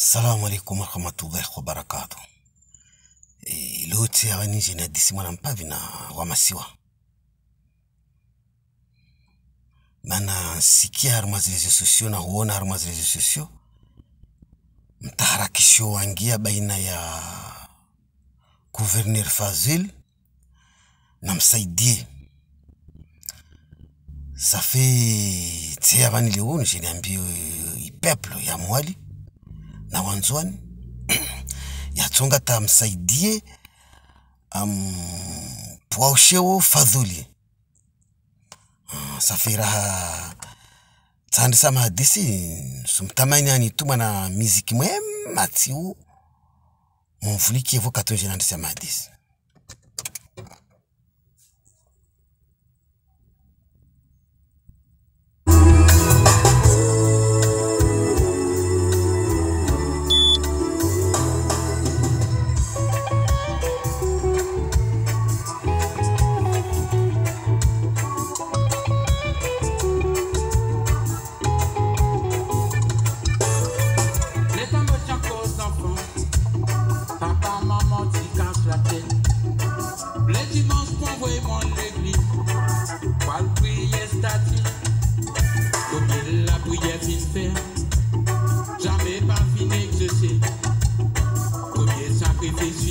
salamu alaikum warahmatullahi wabarakatuh ilotse abanijene disi mwana mpavi na wamasiwa mana nsikia haruma zilezo sosio na huona haruma zilezo sosio mtaharakisho wangia baina ya guverner Fazil na msaidie safe tse abanilewonjeniambio euh, ipeplo ya mwali Um, na Wanzwani yatsonga atamsaidie ampwaushewo fadhuli safiraha tsandi samahadisi sumtamanyani tu miziky moe mwema tsiu mumvulikiyevo avao ndi samahadisi difícil.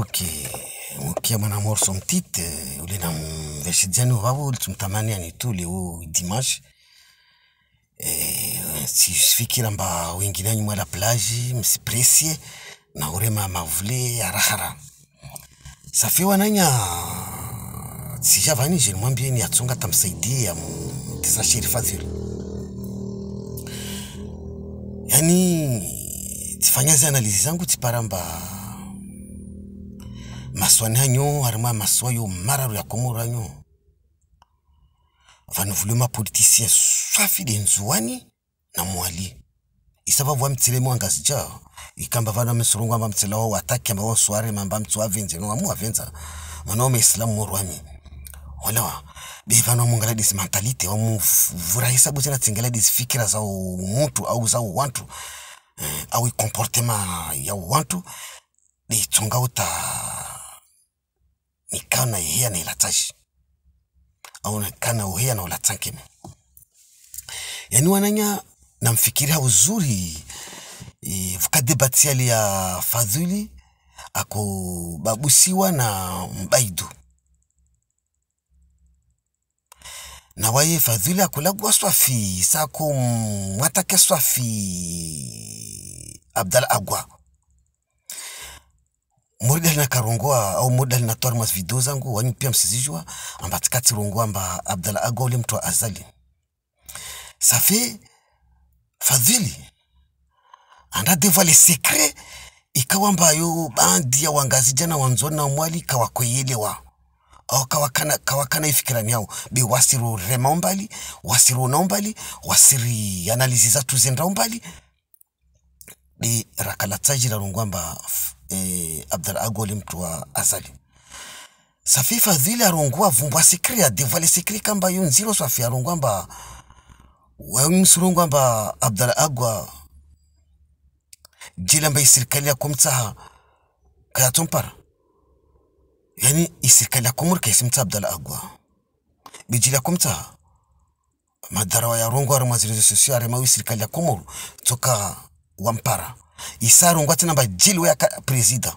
Okay, ukia mwanamorso mtite ule namveshijani wavo tumtamani anitu leo dimanche e, sifikira mba wengine nyuma la plage msipresie na urema mavule harahara safiwa nanya sijavanije nimwambieni atsunga tamsaidia mtesa sheri fadhili yani tifanya analizi zangu tiparamba maswani anyu harimo amaso ayo mararu yakomora anyu vanhu vule swafi de nzuwani na mwali isava vwa mtsilemo angazija ikamba vana misurungu amba mtsila wa ataki amba wasware sware mamba mtsu avenze no amu avenza vana wao maislamu morwami wala wa be bevana wamungala disi mentalite wa isa buti tsingela disi fikira za umuntu au za uwantu eh, au comportement ya uwantu tsonga uta ni kana ihia ni latashi au nikana uhia na ulatake yani wananya namfikiria uzuri e, vukadebatiali ya fadhuli akubabusiwa na mbaidu na waye fadhili akulagwa swafi sako mwatake swafi abdal agwa muri nakarongwa au muri natoa mas video zangu wanyu pia msizijua amba tikati mba amba Abdalla ule mtu wa Azali safi fadhili anda deva le sekre ikawa mba yu bandi ya wangazi jana wanzona mwali wa au kawakana kawakana ifikira miao bi wasiru rema umbali wasiru na umbali wasiri analizi za tuzenda umbali di rakala tajira rungwamba e eh, abdal agoli mtu wa azali safifa dhili arongua vumbwa sikri adevale sikri kamba yu nziro safi arongua mba wamsurongua mba abdal agwa jila mba isirikali ya kumtaha kaya tumpara yani isirikali ya kumur kaisimtsa abdal agwa bijila kumtsaha madarawa ya rungwa arema zilizo sosio arema wisirikali ya kumuru toka wa wampara isarungwa tena mba jili weyaka presida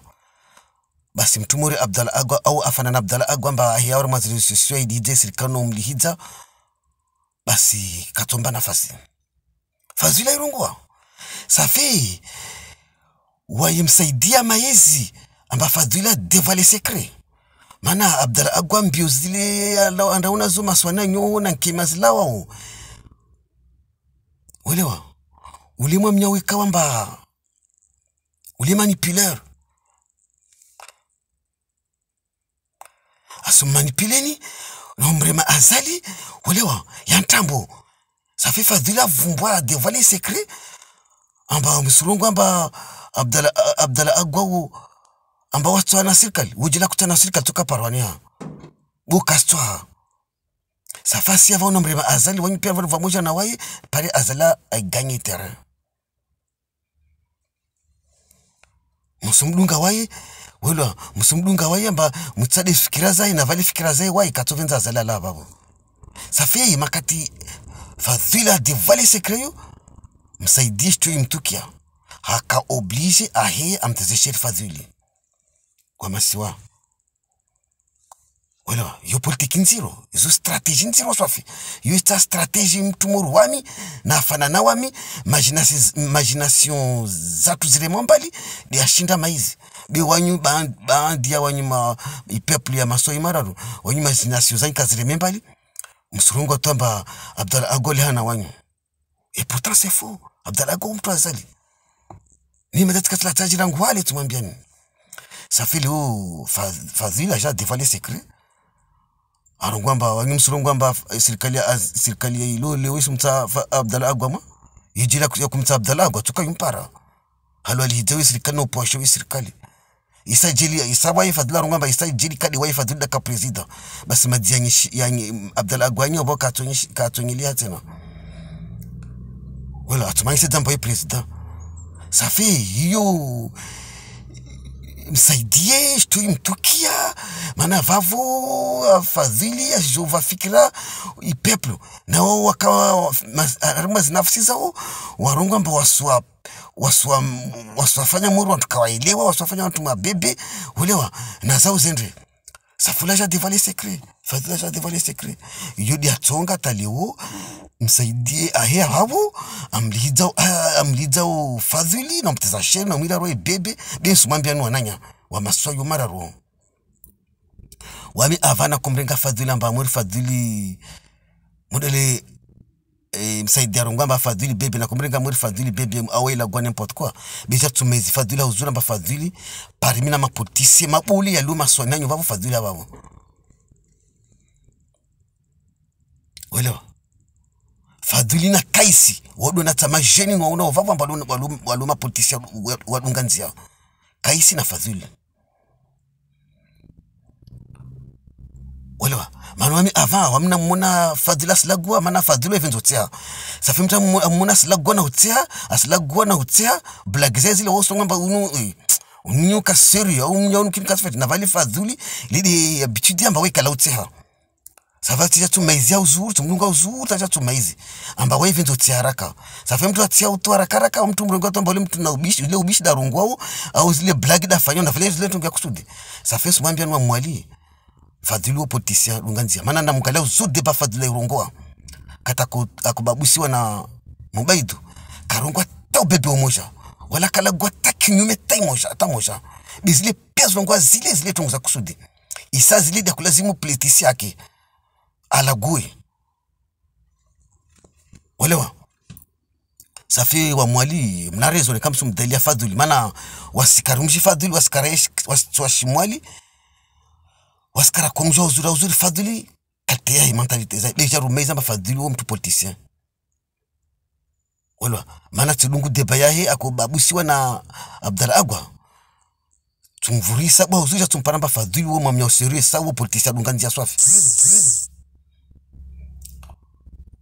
basi mtumuri abdala agwa au afana na abdala agwa mba hiya wa mazili sisiwa ahiyaora mwazirisisio idije serikali nomlihidza basi katomba na fazi fazi ila irungua safi wayemsaidia maezi amba fazi ila devale sekre mana abdala agwa mbio zile andauna zuma swana nyowo na nkema zilawao welewa uli mwamnyawika wamba uli manipuleur asommanipileni nomrema azali ulewa yantambo ntambo safi fadhili avumbwa devali sekre amba msulungu amba abdala, abdala agwao amba wastwa na sirkali wujila kutana na sirkali tukaparwania bukastwa safasi avao nomrema azali wanyipia valu vamoja na waye pale azala aiganye eh, terrain musumdunga waye welwa musumdunga waye amba mutsade fikira zai na vali fikira zaye wai katsovenza zalala vavo safia yima kati fadhila vali sekreyo msaidie shitoi imtukia haka oblige ahe amtezesheri fadhili kwa masiwa welewa yo politiki nziro izo strateji nziro swafi yo ita mtu moru wami na nafanana wami magination zatu zilemo mbali diashinda maizi be wanyu baandia wanyu ma ipeple ya masoi mararu wanyu magination zanyika zileme mbali msurungu atwamba abdala agole hana wanyu et pourtant c'est abdala ago mtu azali ni matatikat la taji wale tumwambia safili huu fadhila ja devale secret harungwamba ngwamba serikali eh, ya ah, serikali ya ilo wishi mtsa Abdalla agwama hijira ya kumta Abdalla agwa tuka yumpara halu ali alihidewi serikali no posho wi serikali isa jeli isa wa ifadla ngwamba isa jeli kadi wa ifadla ka president bas madi yani Abdalla agwa nyo boka tonyi ka tonyilia tena wala atumaisi damba ya president safi hiyo msaidie shtu mtukia maana vavu afadhili azovafikira ipeplo nao wakaaruma zinafsi zao warungu ambao wasua waswa waswafanya muru wantu kawaelewa waswafanya wantu mabebe ulewa na zao zendre safula ja devale secret fadhila ja devale secret yodi atsonga taleo msaidie ahe havo amlidza ah, amlidza fadhili na mteza sheri na mwira roe bebe bensumambia nwananya wa maswayo mararo wami avana kumrenga fadhili amba amuri fadhili mudele e, msaidia rungu amba fadhili bebe na kumrenga muri fadhili bebe ila gwa n'importe kwa bija tumezi fadhili auzura amba fadhili parmi na mapolitisi mabuli ya luma swana nyumba fadhili ababo welewa fadhili na kaisi wadu na tamajeni jeni nwa una ovava amba waluma politisi walunga yao kaisi na fadhili welewa manu ami ava wamna mmuna fadila silagua mana fadhilo evinza utia safi mta mmuna silagua na utia asilagua na utia blagize zile woso ngamba unu e, unyuka ya unya unu kini kasfet na vali fadhuli lidi ya eh, bichidi amba weka la utia safa tija tumaizia uzuri tumlunga uzuri taja tumaizi amba wewe tia tiaraka safa mtu atia utu haraka haraka mtu mrongo tu ambao mtu na ubishi ule ubishi darungwa au zile black dafanywa na vile zile tunga kusudi safa sumambia nwa mwali fadhili wa wopotisia lunganzia maana namkala usude pa fadhila irongoa kata akubabusiwa na mubaidu karongwa ta ubebe omosha wala kalagwa ta kinyume ta imosha ta moja bizile pia zilongwa zile zile tunguza kusudi isa zile dia kulazimu politisi yake alague olewa safi wa mwali mnarezo ni kamsu mdalia fadhili maana wasikarumshi fadhuli wasikareshi waswashimwali was, ozy karaha koa amizao zora ozy ry fadily kalite ay mentalité zay déjà mtu politicien walwa maana tsilungu deba yahe ako na abdala agwa tumvurisa bwa uzija tumparamba fadhili wo mwamya usirie sawo politisa dunga njia swafi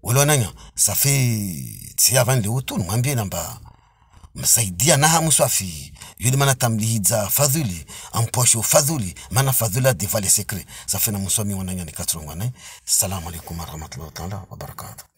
walwa nanya safi tsiya vande utu mwambie namba msaidia naha muswafi yuli mana tamlihidza fadhuli amposho fadhuli mana fadhula adivale sekre safina musomi wananyani katurongwane salamu alaikum warahmatullahi taala wabarakatuh